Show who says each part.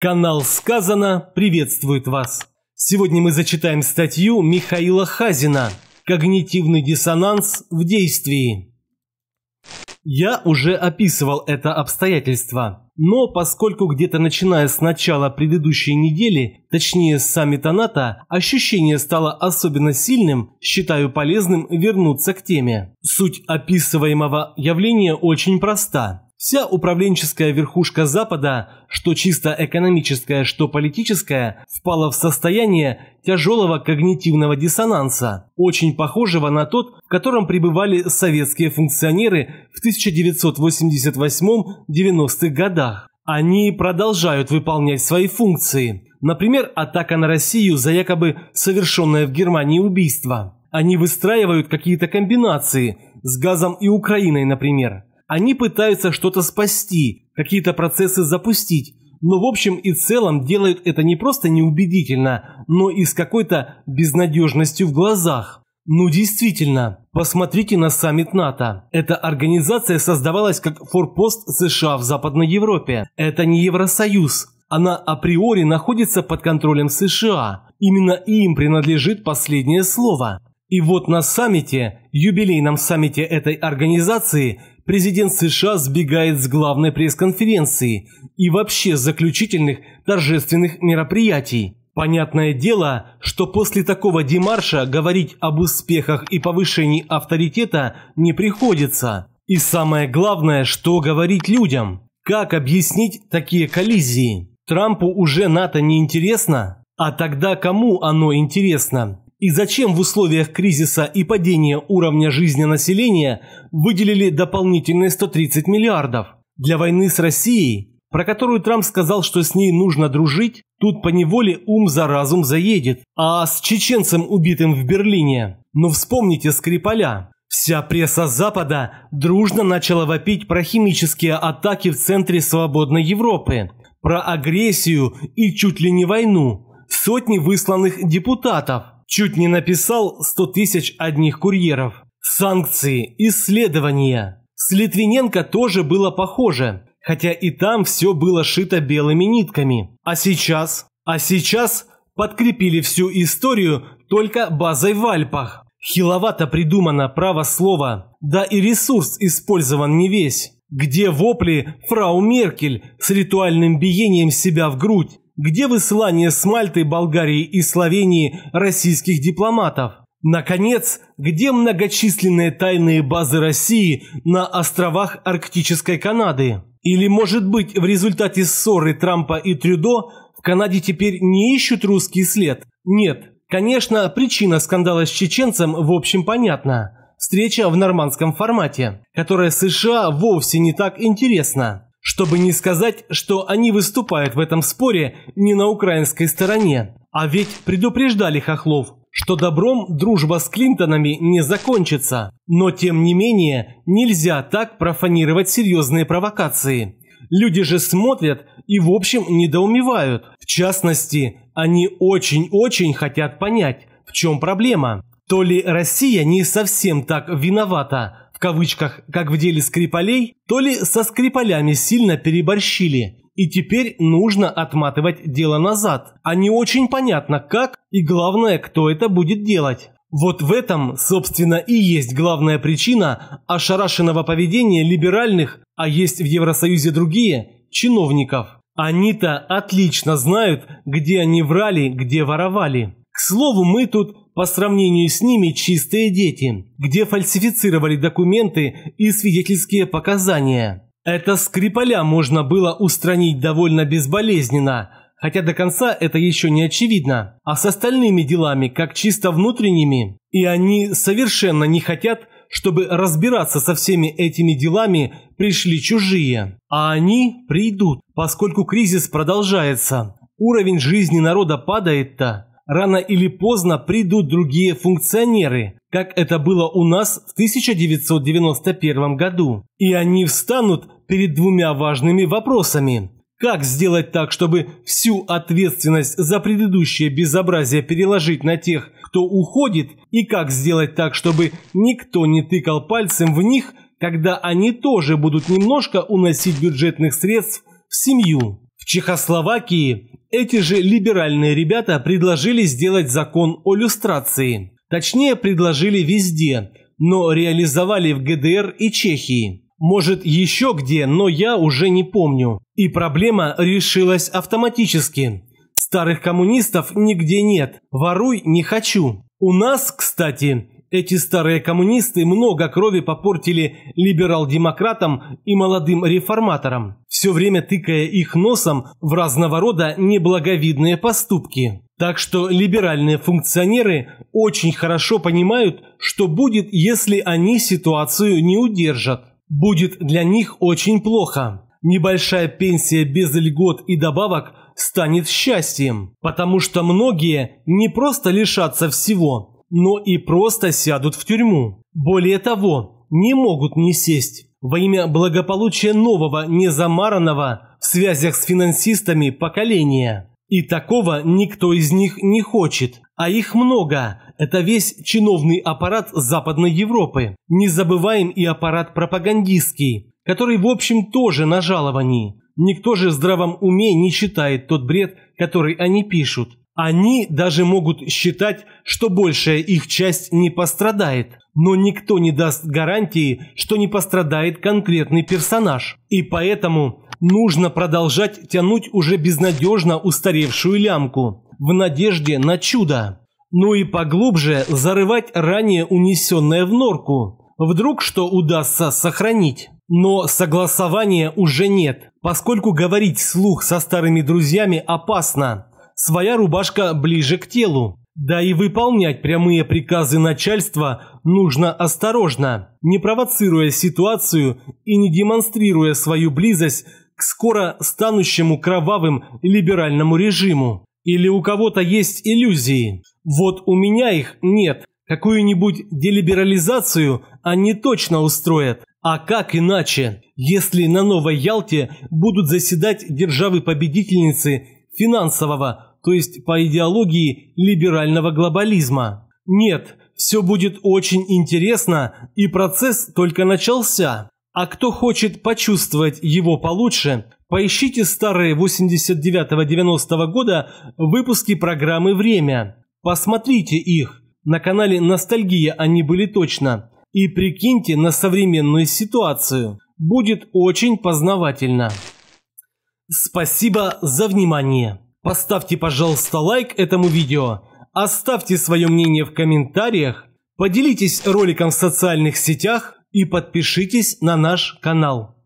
Speaker 1: Канал «Сказано» приветствует вас. Сегодня мы зачитаем статью Михаила Хазина «Когнитивный диссонанс в действии». Я уже описывал это обстоятельство, но поскольку где-то начиная с начала предыдущей недели, точнее с саммита НАТО, ощущение стало особенно сильным, считаю полезным вернуться к теме. Суть описываемого явления очень проста. Вся управленческая верхушка Запада, что чисто экономическая, что политическая, впала в состояние тяжелого когнитивного диссонанса, очень похожего на тот, в котором пребывали советские функционеры в 1988-90-х годах. Они продолжают выполнять свои функции. Например, атака на Россию за якобы совершенное в Германии убийство. Они выстраивают какие-то комбинации, с газом и Украиной, например. Они пытаются что-то спасти, какие-то процессы запустить, но в общем и целом делают это не просто неубедительно, но и с какой-то безнадежностью в глазах. Ну действительно, посмотрите на саммит НАТО. Эта организация создавалась как форпост США в Западной Европе. Это не Евросоюз. Она априори находится под контролем США. Именно им принадлежит последнее слово. И вот на саммите, юбилейном саммите этой организации, президент США сбегает с главной пресс-конференции и вообще заключительных торжественных мероприятий. Понятное дело, что после такого демарша говорить об успехах и повышении авторитета не приходится. И самое главное, что говорить людям. Как объяснить такие коллизии? Трампу уже НАТО не интересно? А тогда кому оно интересно? И зачем в условиях кризиса и падения уровня жизни населения выделили дополнительные 130 миллиардов? Для войны с Россией, про которую Трамп сказал, что с ней нужно дружить, тут поневоле ум за разум заедет. А с чеченцем, убитым в Берлине? Ну вспомните Скрипаля. Вся пресса Запада дружно начала вопить про химические атаки в центре свободной Европы, про агрессию и чуть ли не войну, сотни высланных депутатов – Чуть не написал 100 тысяч одних курьеров. Санкции, исследования. С Литвиненко тоже было похоже, хотя и там все было шито белыми нитками. А сейчас? А сейчас подкрепили всю историю только базой в Альпах. Хиловато придумано право слова, да и ресурс использован не весь. Где вопли фрау Меркель с ритуальным биением себя в грудь? Где высылание с Мальты, Болгарии и Словении российских дипломатов? Наконец, где многочисленные тайные базы России на островах Арктической Канады? Или, может быть, в результате ссоры Трампа и Трюдо в Канаде теперь не ищут русский след? Нет. Конечно, причина скандала с чеченцем в общем понятна. Встреча в нормандском формате, которая США вовсе не так интересна. Чтобы не сказать, что они выступают в этом споре не на украинской стороне. А ведь предупреждали хохлов, что добром дружба с Клинтонами не закончится. Но тем не менее, нельзя так профанировать серьезные провокации. Люди же смотрят и в общем недоумевают. В частности, они очень-очень хотят понять, в чем проблема. То ли Россия не совсем так виновата, в кавычках, как в деле Скрипалей, то ли со Скрипалями сильно переборщили, и теперь нужно отматывать дело назад. А не очень понятно как и главное, кто это будет делать. Вот в этом, собственно, и есть главная причина ошарашенного поведения либеральных, а есть в Евросоюзе другие, чиновников. Они-то отлично знают, где они врали, где воровали слову, мы тут, по сравнению с ними, чистые дети, где фальсифицировали документы и свидетельские показания. Это скрипаля можно было устранить довольно безболезненно, хотя до конца это еще не очевидно. А с остальными делами, как чисто внутренними, и они совершенно не хотят, чтобы разбираться со всеми этими делами пришли чужие. А они придут, поскольку кризис продолжается. Уровень жизни народа падает-то рано или поздно придут другие функционеры, как это было у нас в 1991 году. И они встанут перед двумя важными вопросами. Как сделать так, чтобы всю ответственность за предыдущее безобразие переложить на тех, кто уходит, и как сделать так, чтобы никто не тыкал пальцем в них, когда они тоже будут немножко уносить бюджетных средств в семью. Чехословакии эти же либеральные ребята предложили сделать закон о люстрации. Точнее, предложили везде, но реализовали в ГДР и Чехии. Может, еще где, но я уже не помню. И проблема решилась автоматически. Старых коммунистов нигде нет. Воруй не хочу. У нас, кстати, эти старые коммунисты много крови попортили либерал-демократам и молодым реформаторам, все время тыкая их носом в разного рода неблаговидные поступки. Так что либеральные функционеры очень хорошо понимают, что будет, если они ситуацию не удержат. Будет для них очень плохо. Небольшая пенсия без льгот и добавок станет счастьем, потому что многие не просто лишатся всего – но и просто сядут в тюрьму. Более того, не могут не сесть. Во имя благополучия нового, незамаранного, в связях с финансистами поколения. И такого никто из них не хочет. А их много. Это весь чиновный аппарат Западной Европы. Не забываем и аппарат пропагандистский, который в общем тоже на жаловании. Никто же в здравом уме не читает тот бред, который они пишут. Они даже могут считать, что большая их часть не пострадает, но никто не даст гарантии, что не пострадает конкретный персонаж. И поэтому нужно продолжать тянуть уже безнадежно устаревшую лямку, в надежде на чудо. Ну и поглубже зарывать ранее унесенное в норку. Вдруг что удастся сохранить. Но согласования уже нет, поскольку говорить слух со старыми друзьями опасно своя рубашка ближе к телу. Да и выполнять прямые приказы начальства нужно осторожно, не провоцируя ситуацию и не демонстрируя свою близость к скоро станущему кровавым либеральному режиму. Или у кого-то есть иллюзии. Вот у меня их нет. Какую-нибудь делиберализацию они точно устроят. А как иначе, если на Новой Ялте будут заседать державы-победительницы финансового, то есть по идеологии либерального глобализма. Нет, все будет очень интересно, и процесс только начался. А кто хочет почувствовать его получше, поищите старые 89-90 года выпуски программы «Время». Посмотрите их. На канале «Ностальгия» они были точно. И прикиньте на современную ситуацию. Будет очень познавательно. Спасибо за внимание. Поставьте, пожалуйста, лайк этому видео, оставьте свое мнение в комментариях, поделитесь роликом в социальных сетях и подпишитесь на наш канал.